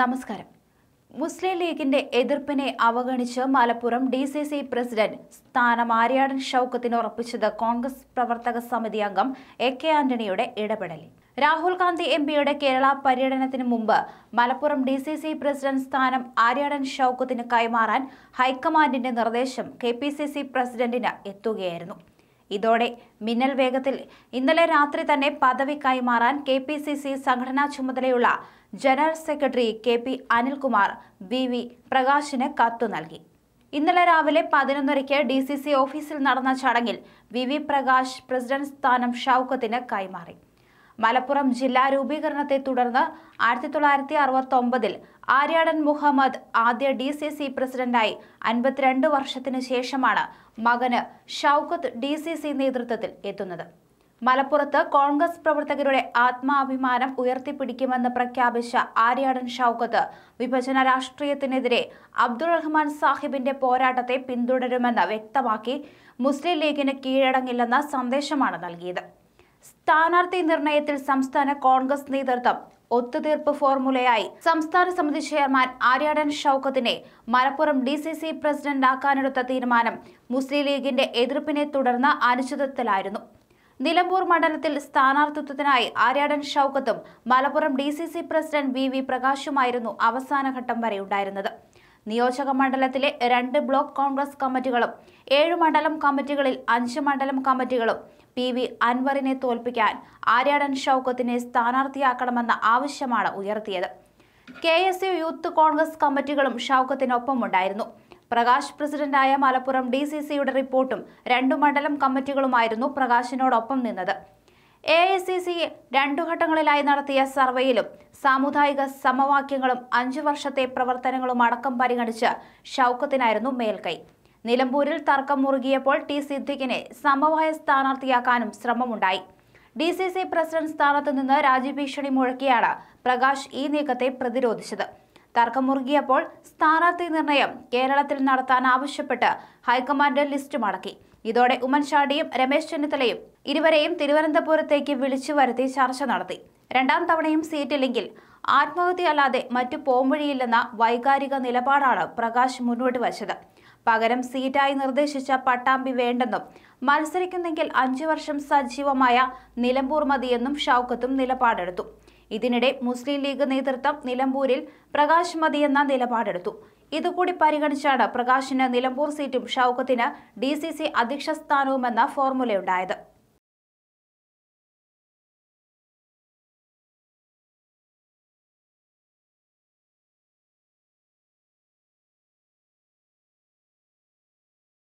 നമസ്കാരം മുസ്ലിം ലീഗിന്റെ എതിർപ്പിനെ അവഗണിച്ച് Malappuram D C C president സ്ഥാനം ആര്യാടൻ ഷൌക്കത്തിന് ഉറപ്പിച്ചത് കോൺഗ്രസ് പ്രവർത്തക സമിതി അംഗം എ കെ ആന്റണിയുടെ ഇടപെടലിൽ രാഹുൽ ഗാന്ധി എം പിയുടെ കേരള പര്യടനത്തിന് മുമ്പ് Malappuram D C C president സ്ഥാനം ആര്യാടൻ ഷൌക്കത്തിന് കൈമാറാൻ ഹൈക്കമാൻഡിന്റെ നിർദ്ദേശം കെ പി സി സി പ്രസിഡന്റിന് എത്തുകയായിരുന്നു ഇതോടെ മിന്നൽ വേഗത്തിൽ ഇന്നലെ രാത്രി തന്നെ പദവി കൈമാറാൻ കെ പി സി സി സംഘടനാ ചുമതലയുള്ള general secretary K P Anilkumar B V പ്രകാശിന് കത്തു നൽകി ഇന്നലെ രാവിലെ പതിനൊന്നരയ്ക്ക് ഡി സി സി ഓഫീസിൽ നടന്ന ചടങ്ങിൽ വി വി പ്രകാശ് പ്രസിഡന്റ് സ്ഥാനം ഷൌക്കത്തിന് കൈമാറി മലപ്പുറം ജില്ലാ രൂപീകരണത്തെ തുടർന്ന് ആയിരത്തി തൊള്ളായിരത്തി അറുപത്തി ഒമ്പതിൽ ആര്യാടൻ മുഹമ്മദ് ആദ്യ ഡി സി സി പ്രസിഡന്റായി അൻപത്തിരണ്ട് വർഷത്തിനു ശേഷമാണ് മകന് ഷൗക്കത്ത് ഡി സി സി നേതൃത്വത്തിൽ എത്തുന്നത് മലപ്പുറത്ത് കോൺഗ്രസ് പ്രവർത്തകരുടെ ആത്മാഭിമാനം ഉയർത്തിപ്പിടിക്കുമെന്ന് പ്രഖ്യാപിച്ച ആര്യാടൻ ഷൗക്കത്ത് വിഭജന രാഷ്ട്രീയത്തിനെതിരെ അബ്ദുൾ റഹ്മാൻ സാഹിബിന്റെ പോരാട്ടത്തെ പിന്തുടരുമെന്ന് വ്യക്തമാക്കി മുസ്ലിം ലീഗിന് കീഴടങ്ങില്ലെന്ന സന്ദേശമാണ് നൽകിയത് സ്ഥാനാർത്ഥി നിർണയത്തിൽ സംസ്ഥാന കോൺഗ്രസ് നേതൃത്വം ഒത്തുതീർപ്പ് ഫോർമുലയായി സംസ്ഥാന സമിതി ചെയർമാൻ ആര്യാടൻ ഷൌക്കത്തിനെ മലപ്പുറം ഡി സി സി ആക്കാനെടുത്ത തീരുമാനം മുസ്ലിം ലീഗിന്റെ എതിർപ്പിനെ തുടർന്ന് അനിശ്ചിതത്വത്തിലായിരുന്നു നിലമ്പൂർ മണ്ഡലത്തിൽ സ്ഥാനാർത്ഥിത്വത്തിനായി ആര്യാടൻ ഷൌക്കത്തും Malappuram D C C president V V പ്രകാശുമായിരുന്നു അവസാനഘട്ടം വരെ ഉണ്ടായിരുന്നത് നിയോജക മണ്ഡലത്തിലെ രണ്ട് ബ്ലോക്ക് കോൺഗ്രസ് കമ്മിറ്റികളും ഏഴ് മണ്ഡലം കമ്മിറ്റികളിൽ അഞ്ച് മണ്ഡലം കമ്മിറ്റികളും പി വി അൻവറിനെ തോൽപ്പിക്കാൻ ആര്യാടൻ ഷൗക്കത്തിനെ സ്ഥാനാർത്ഥിയാക്കണമെന്ന ആവശ്യമാണ് ഉയർത്തിയത് K S U youth Congress കമ്മിറ്റികളും ഷൗക്കത്തിനൊപ്പമുണ്ടായിരുന്നു പ്രകാശ് പ്രസിഡന്റായ മലപ്പുറം ഡി സി സിയുടെ റിപ്പോർട്ടും രണ്ടു മണ്ഡലം കമ്മിറ്റികളുമായിരുന്നു പ്രകാശിനോടൊപ്പം നിന്നത് എ ഐ സി സി രണ്ടു ഘട്ടങ്ങളിലായി നടത്തിയ സർവേയിലും സാമുദായിക സമവാക്യങ്ങളും അഞ്ചു വർഷത്തെ പ്രവർത്തനങ്ങളും അടക്കം പരിഗണിച്ച് ഷൗക്കത്തിനായിരുന്നു മേൽക്കൈ നിലമ്പൂരിൽ തർക്കം മുറുകിയപ്പോൾ ടി സിദ്ദിഖിനെ സമവായ സ്ഥാനാർത്ഥിയാക്കാനും ശ്രമമുണ്ടായി ഡി സി സി പ്രസിഡന്റ് സ്ഥാനത്ത് നിന്ന് ഭീഷണി മുഴക്കിയാണ് പ്രകാശ് ഈ നീക്കത്തെ പ്രതിരോധിച്ചത് തർക്കം മുറുകിയപ്പോൾ സ്ഥാനാർത്ഥി നിർണയം കേരളത്തിൽ നടത്താൻ ആവശ്യപ്പെട്ട് ഹൈക്കമാൻഡ് ലിസ്റ്റ് മടക്കി ഇതോടെ ഉമ്മൻചാണ്ടിയും രമേശ് ചെന്നിത്തലയും ഇരുവരെയും തിരുവനന്തപുരത്തേക്ക് വിളിച്ചു വരുത്തി ചർച്ച നടത്തി രണ്ടാം തവണയും സീറ്റില്ലെങ്കിൽ ആത്മഹത്യയല്ലാതെ മറ്റു പോംവഴിയില്ലെന്ന വൈകാരിക നിലപാടാണ് പ്രകാശ് മുന്നോട്ട് വച്ചത് പകരം സീറ്റായി നിർദ്ദേശിച്ച പട്ടാമ്പി വേണ്ടെന്നും മത്സരിക്കുന്നെങ്കിൽ അഞ്ചു വർഷം സജീവമായ നിലമ്പൂർ മതിയെന്നും ഷൗക്കത്തും നിലപാടെടുത്തു ഇതിനിടെ മുസ്ലിം ലീഗ് നേതൃത്വം നിലമ്പൂരിൽ പ്രകാശ് മതിയെന്ന നിലപാടെടുത്തു ഇതുകൂടി പരിഗണിച്ചാണ് പ്രകാശിന് നിലമ്പൂർ സീറ്റും ഷൗക്കത്തിന് ഡി സി സി അധ്യക്ഷ സ്ഥാനവുമെന്ന ഫോർമുലയുണ്ടായത്